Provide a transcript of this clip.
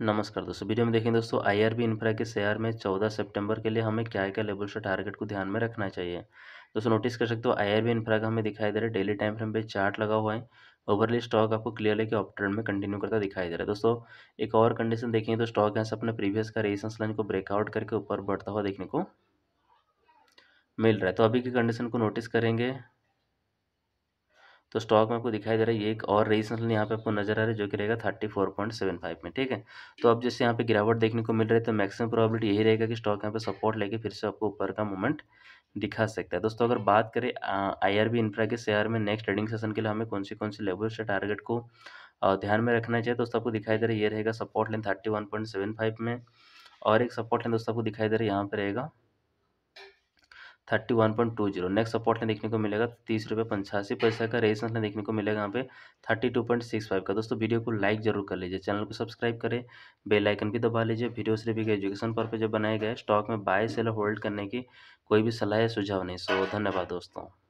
नमस्कार दोस्तों वीडियो में देखें दोस्तों आईआरबी इंफ्रा के शेयर में 14 सितंबर के लिए हमें क्या क्या लेवल्स और टारगेट को ध्यान में रखना चाहिए दोस्तों नोटिस कर सकते हो आईआरबी इंफ्रा का हमें दिखाई दे रहा है डेली टाइम फ्रेम पे चार्ट लगा हुआ है ओवरली स्टॉक आपको क्लियरली कि ऑप ट्रेंड में कंटिन्यू करता दिखाई दे रहा है दोस्तों एक और कंडीशन देखेंगे तो स्टॉक यहाँ से अपने प्रीवियस का रेसेंस लाइन को ब्रेकआउट करके ऊपर बढ़ता हुआ देखने को मिल रहा है तो अभी की कंडीशन को नोटिस करेंगे तो स्टॉक में आपको दिखाई दे रहा है ये एक और रेजिस्टेंस यहाँ पे आपको नजर आ रहा है जो कि रहेगा thirty four point seven five में ठीक है तो अब जैसे यहाँ पे गिरावट देखने को मिल रही है तो मैक्सिमम प्रॉबिलिटी यही रहेगा कि स्टॉक यहाँ पे सपोर्ट लेके फिर से आपको ऊपर का मूवमेंट दिखा सकता है दोस्तों अगर बात करें आई आर बी इंफ्रा के शेयर में नेक्स्ट ट्रेडिंग सेशन के लिए हमें कौन से कौन से लेवल से टारगेट को ध्यान में रखना चाहिए दोस्तों आपको दिखाई दे रहा है ये रहेगा support line thirty one point seven five में और एक सपोर्ट लेन दोस्तों आपको दिखाई दे रहा है यहाँ पर रहेगा thirty one point two zero next support line देखने को मिलेगा तीस रुपये पंचासी पैसा का रेजिस्टेंस लाइन देखने को मिलेगा यहाँ पे thirty two point six five का दोस्तों वीडियो को लाइक जरूर कर लीजिए चैनल को सब्सक्राइब करें बेल आइकन भी दबा लीजिए वीडियो से भी एजुकेशन पर्पज बनाए गए स्टॉक में बाय सेल होल्ड करने की कोई भी सलाह या सुझाव नहीं सो धन्यवाद दोस्तों